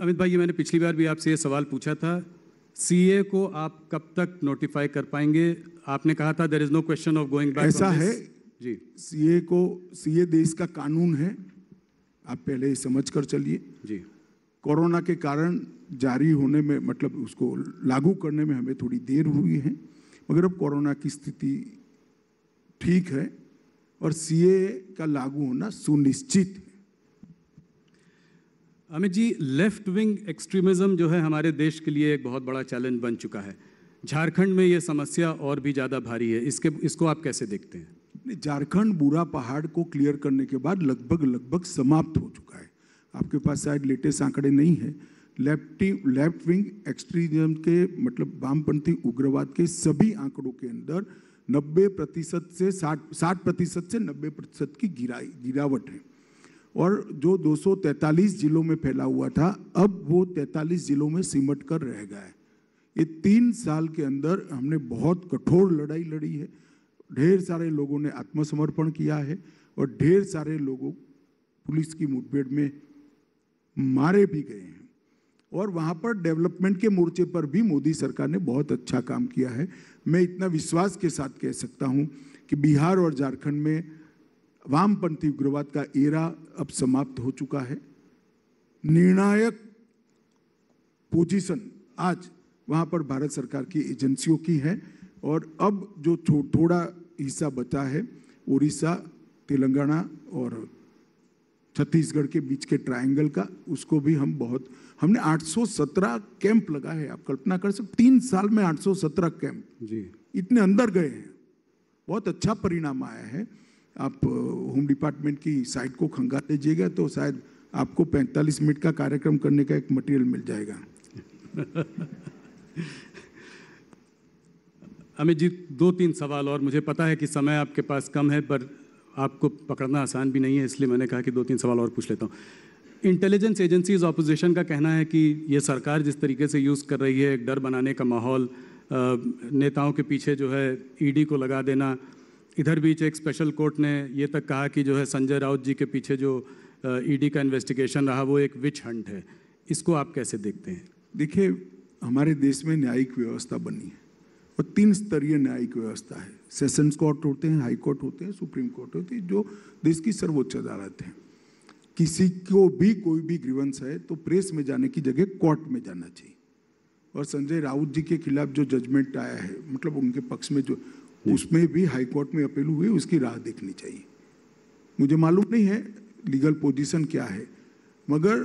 अमित भाई ये मैंने पिछली बार भी आपसे ये सवाल पूछा था सीए को आप कब तक नोटिफाई कर पाएंगे आपने कहा था there is no question of going back ऐसा है जी सीए को सीए देश का कानून है आप पहले ही समझ कर चलिए जी कोरोना के कारण जारी होने में मतलब उसको लागू करने में हमें थोड़ी देर हुई है मगर अब कोरोना की स्थिति ठीक है और सीए का लागू होना सुनिश्चित है Amit ji left wing extremism जो है हमारे देश के लिए एक बहुत बड़ा चैलेंज बन चुका है झारखंड में ये समस्या और भी ज़्यादा भारी है इसके इसको आप कैसे देखते हैं झारखंड बुरा पहाड़ को क्लियर करने के बाद लगभग लगभग समाप्त हो चुका है आपके पास शायद लेटेस्ट आंकड़े नहीं है लेफ्ट लेफ्ट विंग एक्सट्रीमिज्म के मतलब वामपंथी उग्रवाद के सभी आंकड़ों के अंदर 90 प्रतिशत से 60 60 प्रतिशत से 90 प्रतिशत की गिरा गिरावट है और जो 243 जिलों में फैला हुआ था अब वो 43 जिलों में सिमट कर रह गया है ये तीन साल के अंदर हमने बहुत कठोर लड़ाई लड़ी है ढेर सारे लोगों ने आत्मसमर्पण किया है और ढेर सारे लोगों पुलिस की मुठभेड़ में मारे भी गए हैं और वहाँ पर डेवलपमेंट के मोर्चे पर भी मोदी सरकार ने बहुत अच्छा काम किया है मैं इतना विश्वास के साथ कह सकता हूँ कि बिहार और झारखंड में वामपंथी उग्रवाद का एरा अब समाप्त हो चुका है निर्णायक पोजीशन आज वहां पर भारत सरकार की एजेंसियों की है और अब जो थो, थोड़ा हिस्सा बचा है उड़ीसा तेलंगाना और छत्तीसगढ़ के बीच के ट्रायंगल का उसको भी हम बहुत हमने 817 कैंप लगा है आप कल्पना कर सकते तीन साल में 817 कैंप जी इतने अंदर गए हैं बहुत अच्छा परिणाम आया है आप होम डिपार्टमेंट की साइट को खंगा लीजिएगा तो शायद आपको 45 मिनट का कार्यक्रम करने का एक मटेरियल मिल जाएगा अमित जी दो तीन सवाल और मुझे पता है कि समय आपके पास कम है पर आपको पकड़ना आसान भी नहीं है इसलिए मैंने कहा कि दो तीन सवाल और पूछ लेता हूँ इंटेलिजेंस एजेंसीज ऑपोजिशन का कहना है कि ये सरकार जिस तरीके से यूज़ कर रही है एक डर बनाने का माहौल नेताओं के पीछे जो है ईडी e को लगा देना इधर बीच एक स्पेशल कोर्ट ने ये तक कहा कि जो है संजय राउत जी के पीछे जो ईडी e का इन्वेस्टिगेशन रहा वो एक विच हंट है इसको आप कैसे देखते हैं देखिए हमारे देश में न्यायिक व्यवस्था बनी है और तीन स्तरीय न्यायिक व्यवस्था है सेशंस कोर्ट होते हैं हाई कोर्ट होते हैं सुप्रीम कोर्ट होती है जो देश की सर्वोच्च अदालत है किसी को भी कोई भी ग्रीवंस है तो प्रेस में जाने की जगह कोर्ट में जाना चाहिए और संजय राउत जी के खिलाफ जो जजमेंट आया है मतलब उनके पक्ष में जो उसमें भी हाईकोर्ट में अपील हुई उसकी राह देखनी चाहिए मुझे मालूम नहीं है लीगल पोजीशन क्या है मगर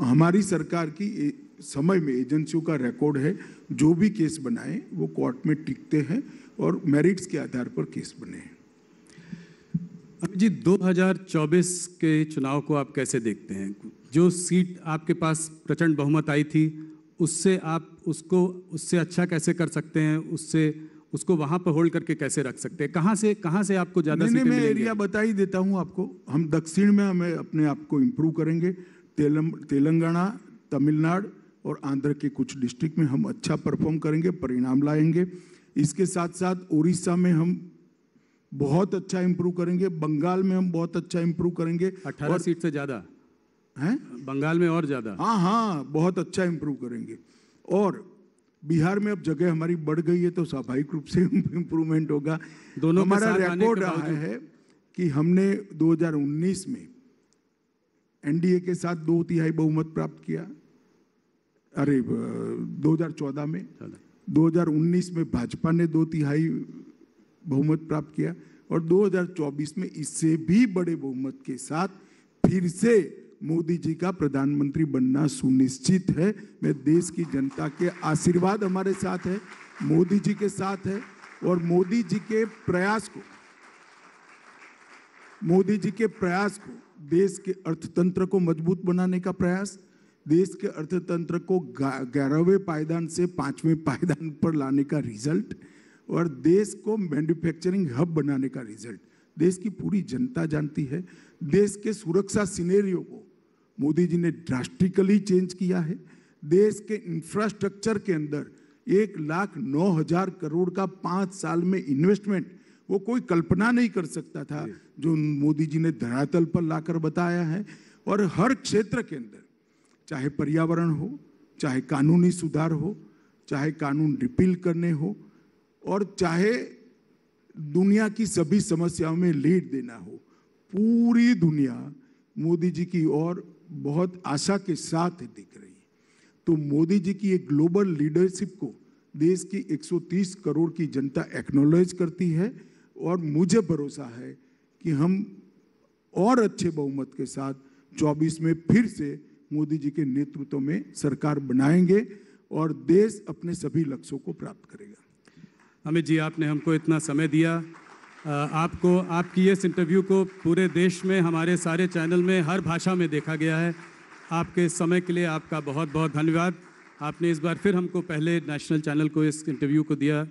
हमारी सरकार की समय में एजेंसियों का रिकॉर्ड है जो भी केस बनाए वो कोर्ट में टिकते हैं और मेरिट्स के आधार पर केस बने हैं जी 2024 के चुनाव को आप कैसे देखते हैं जो सीट आपके पास प्रचंड बहुमत आई थी उससे आप उसको उससे अच्छा कैसे कर सकते हैं उससे उसको वहां पर होल्ड करके कैसे रख सकते हैं कहाँ से कहाँ से आपको ज्यादा नहीं, मैं एरिया बता ही देता हूँ आपको हम दक्षिण में हमें अपने आप को इम्प्रूव करेंगे तेलंगाना तमिलनाडु और आंध्र के कुछ डिस्ट्रिक्ट में हम अच्छा परफॉर्म करेंगे परिणाम लाएंगे इसके साथ साथ उड़ीसा में हम बहुत अच्छा इम्प्रूव करेंगे बंगाल में हम बहुत अच्छा इम्प्रूव करेंगे अठारह सीट से ज़्यादा है बंगाल में और ज़्यादा हाँ हाँ बहुत अच्छा इम्प्रूव करेंगे और बिहार में अब जगह हमारी बढ़ गई है तो स्वाभाविक रूप से इम्प्रूवमेंट होगा दोनों हमारा रिकॉर्ड रहा है कि हमने 2019 में एनडीए के साथ दो तिहाई बहुमत प्राप्त किया अरे 2014 में 2019 में भाजपा ने दो तिहाई बहुमत प्राप्त किया और 2024 में इससे भी बड़े बहुमत के साथ फिर से मोदी जी का प्रधानमंत्री बनना सुनिश्चित है मैं देश की जनता के आशीर्वाद हमारे साथ है मोदी जी के साथ है और मोदी जी के प्रयास को मोदी जी के प्रयास को देश के अर्थतंत्र को मजबूत बनाने का प्रयास देश के अर्थतंत्र को ग्यारहवें पायदान से पांचवें पायदान पर लाने का रिजल्ट और देश को मैन्युफैक्चरिंग हब बनाने का रिजल्ट देश की पूरी जनता जानती है देश के सुरक्षा सिनेरियो को मोदी जी ने ड्रास्टिकली चेंज किया है देश के इंफ्रास्ट्रक्चर के अंदर एक लाख नौ हजार करोड़ का पांच साल में इन्वेस्टमेंट वो कोई कल्पना नहीं कर सकता था जो मोदी जी ने धरातल पर लाकर बताया है और हर क्षेत्र के अंदर चाहे पर्यावरण हो चाहे कानूनी सुधार हो चाहे कानून रिपील करने हो और चाहे दुनिया की सभी समस्याओं में लीड देना हो पूरी दुनिया मोदी जी की ओर बहुत आशा के साथ दिख रही है तो मोदी जी की एक ग्लोबल लीडरशिप को देश की 130 करोड़ की जनता एक्नोलेज करती है और मुझे भरोसा है कि हम और अच्छे बहुमत के साथ 24 में फिर से मोदी जी के नेतृत्व में सरकार बनाएंगे और देश अपने सभी लक्ष्यों को प्राप्त करेगा अमित जी आपने हमको इतना समय दिया आपको आपकी इस इंटरव्यू को पूरे देश में हमारे सारे चैनल में हर भाषा में देखा गया है आपके समय के लिए आपका बहुत बहुत धन्यवाद आपने इस बार फिर हमको पहले नेशनल चैनल को इस इंटरव्यू को दिया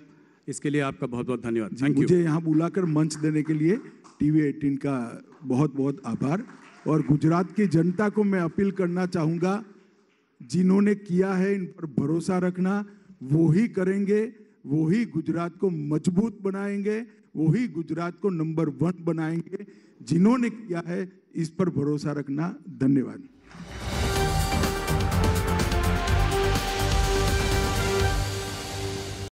इसके लिए आपका बहुत बहुत धन्यवाद थैंक यू मुझे यहाँ बुलाकर मंच देने के लिए टीवी एटीन का बहुत बहुत आभार और गुजरात की जनता को मैं अपील करना चाहूँगा जिन्होंने किया है इन पर भरोसा रखना वो ही करेंगे वो ही गुजरात को मजबूत बनाएंगे वही गुजरात को नंबर वन बनाएंगे जिन्होंने किया है इस पर भरोसा रखना धन्यवाद